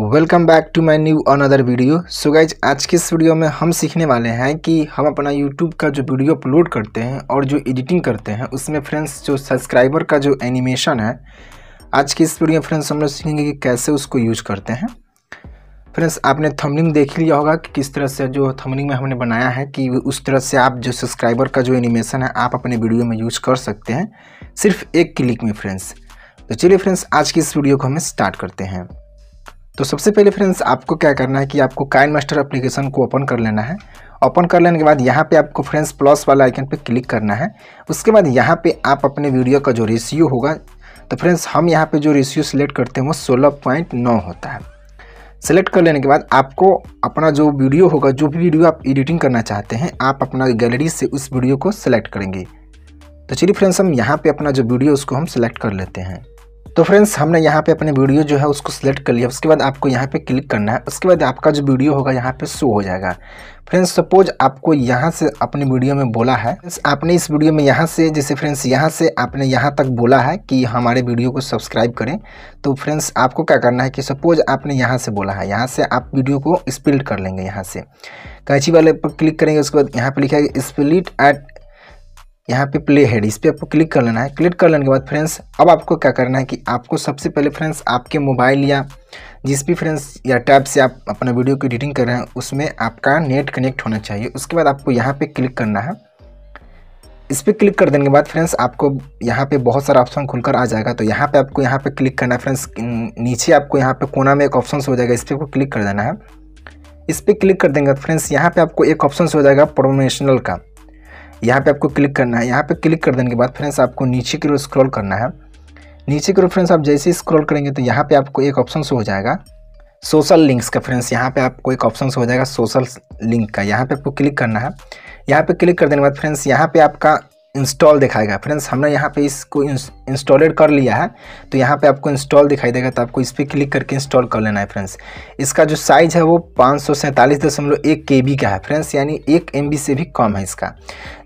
welcome back to my new another video so guys आज के इस वीडियो में हम सीखने वाले हैं कि हम अपना यूट्यूब का जो वीडियो अपलोड करते हैं और जो एडिटिंग करते हैं उसमें फ्रेंड्स जो सब्सक्राइबर का जो एनिमेशन है आज के इस वीडियो में फ्रेंड्स हम लोग सीखेंगे कि कैसे उसको यूज करते हैं फ्रेंड्स आपने थमलिंग देख लिया होगा कि किस तरह से जो थमलिंग में हमने बनाया है कि उस तरह से आप जो सब्सक्राइबर का जो एनिमेशन है आप अपने वीडियो में यूज कर सकते हैं सिर्फ एक क्लिक में फ्रेंड्स तो चलिए फ्रेंड्स आज की इस वीडियो को हमें स्टार्ट करते हैं तो सबसे पहले फ्रेंड्स आपको क्या करना है कि आपको काइन मास्टर अप्लीकेशन को ओपन कर लेना है ओपन कर लेने के बाद यहाँ पे आपको फ्रेंड्स प्लस वाला आइकन पे क्लिक करना है उसके बाद यहाँ पे आप अपने वीडियो का जो रेशियो होगा तो फ्रेंड्स हम यहाँ पे जो रेशियो सिलेक्ट करते हैं वो सोलह पॉइंट नौ होता है सेलेक्ट कर लेने के बाद आपको अपना जो वीडियो होगा जो भी वीडियो आप एडिटिंग करना चाहते हैं आप अपना गैलरी से उस वीडियो को सिलेक्ट करेंगे तो चलिए फ्रेंड्स हम यहाँ पे अपना जो वीडियो उसको हम सिलेक्ट कर लेते हैं तो फ्रेंड्स हमने यहाँ पे अपने वीडियो जो है उसको सिलेक्ट कर लिया उसके बाद आपको यहाँ पे क्लिक करना है उसके बाद आपका जो वीडियो होगा यहाँ पे शो हो जाएगा फ्रेंड्स सपोज आपको यहाँ से अपने वीडियो में बोला है फ्रेंड्स आपने इस वीडियो में यहाँ से जैसे फ्रेंड्स यहाँ से आपने यहाँ तक बोला है कि हमारे वीडियो को सब्सक्राइब करें तो फ्रेंड्स आपको क्या करना है कि सपोज आपने यहाँ से बोला है यहाँ से आप वीडियो को स्प्लिट कर लेंगे यहाँ से कैची वाले पर क्लिक करेंगे उसके बाद यहाँ पर लिखा है स्प्लिट एट यहाँ पे प्ले हेड इस पर आपको क्लिक कर लेना है क्लिक कर लेने के बाद फ्रेंड्स अब आपको क्या करना है कि आपको सबसे पहले फ्रेंड्स आपके मोबाइल या जिस भी फ्रेंड्स या टैब से आप अपना वीडियो की एडिटिंग कर रहे हैं उसमें आपका नेट कनेक्ट होना चाहिए उसके बाद आपको यहाँ पे क्लिक करना है इस पर क्लिक कर देने के बाद फ्रेंड्स आपको यहाँ पे बहुत सारा ऑप्शन खुलकर आ जाएगा तो यहाँ पे आपको यहाँ पे क्लिक करना है फ्रेंड्स नीचे आपको यहाँ पे कोना में एक ऑप्शन हो जाएगा इस पर आपको क्लिक कर देना है इस पर क्लिक कर देंगे फ्रेंड्स यहाँ पर आपको एक ऑप्शन हो जाएगा प्रोमेशनल का यहाँ पे आपको क्लिक करना है यहाँ पे क्लिक कर देने के बाद फ्रेंड्स आपको नीचे की ओर स्क्रॉल करना है नीचे की ओर फ्रेंड्स आप जैसे ही स्क्रॉल करेंगे तो यहाँ पे आपको एक ऑप्शन हो जाएगा सोशल लिंक्स का फ्रेंड्स यहाँ पे आपको एक ऑप्शन हो जाएगा सोशल लिंक का यहाँ पे आपको क्लिक करना है यहाँ पे क्लिक कर देने के बाद फ्रेंड्स यहाँ पे आपका इंस्टॉल दिखाएगा फ्रेंड्स हमने यहाँ पे इसको इंस्टॉलेड कर लिया है तो यहाँ पे आपको इंस्टॉल दिखाई देगा तो आपको इस पर क्लिक करके इंस्टॉल कर लेना है फ्रेंड्स इसका जो साइज़ है वो पाँच सौ सैंतालीस दशमलव एक के बी का है फ्रेंड्स यानी एक एम बी से भी कम है इसका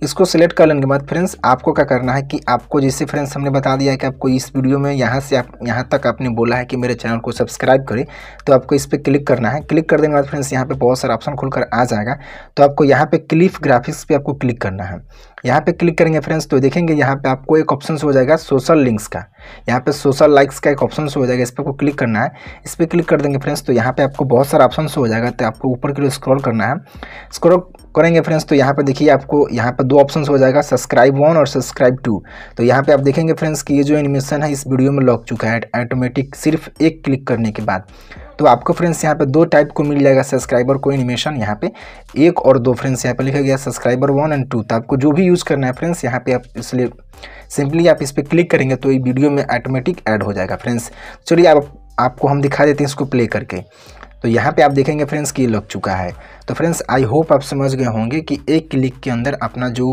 इसको सेलेक्ट कर लेने के बाद फ्रेंड्स आपको क्या करना है कि आपको जैसे फ्रेंड्स हमने बता दिया है कि आपको इस वीडियो में यहाँ से आप यहाँ तक आपने बोला है कि मेरे चैनल को सब्सक्राइब करें तो आपको इस पर क्लिक करना है क्लिक कर देने के बाद फ्रेंड्स यहाँ पर बहुत सारा ऑप्शन खुलकर आ जाएगा तो आपको यहाँ पर क्लिफ ग्राफिक्स पर आपको क्लिक करना है यहाँ पे क्लिक करेंगे फ्रेंड्स तो देखेंगे यहाँ पे आपको एक ऑप्शन हो जाएगा सोशल लिंक्स का यहाँ पे सोशल लाइक्स का एक ऑप्शन हो जाएगा इस पर आपको क्लिक करना है इस पर क्लिक कर देंगे फ्रेंड्स तो यहाँ पे आपको बहुत सारा ऑप्शन हो जाएगा तो आपको ऊपर की ओर स्क्रॉल करना है स्क्रॉल करेंगे फ्रेंड्स तो यहाँ पर देखिए आपको यहाँ पर दो ऑप्शन हो जाएगा सब्सक्राइब वन और सब्सक्राइब टू तो यहाँ पर आप देखेंगे फ्रेंड्स कि ये जो एनिमेशन है इस वीडियो में लॉक चुका है ऑटोमेटिक सिर्फ एक क्लिक करने के बाद तो आपको फ्रेंड्स यहाँ पे दो टाइप को मिल जाएगा सब्सक्राइबर को एनिमेशन यहाँ पे एक और दो फ्रेंड्स यहाँ पे लिखा गया सब्सक्राइबर वन एंड टू तो आपको जो भी यूज़ करना है फ्रेंड्स यहाँ पे आप इसलिए सिंपली आप इस पर क्लिक करेंगे तो ये वीडियो में ऑटोमेटिक ऐड हो जाएगा फ्रेंड्स चलिए आप आपको हम दिखा देते हैं इसको प्ले करके तो यहाँ पे आप देखेंगे फ्रेंड्स कि लग चुका है तो फ्रेंड्स आई होप आप समझ गए होंगे कि एक क्लिक के अंदर अपना जो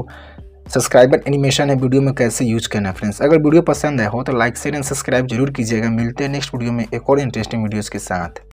सब्सक्राइबर एनिमेशन है वीडियो में कैसे यूज करना है फ्रेंड्स अगर वीडियो पसंद है हो तो लाइक शेयर एंड सब्सक्राइब जरूर कीजिएगा मिलते हैं नेक्स्ट वीडियो में एक और इंटरेस्टिंग वीडियोज़ के साथ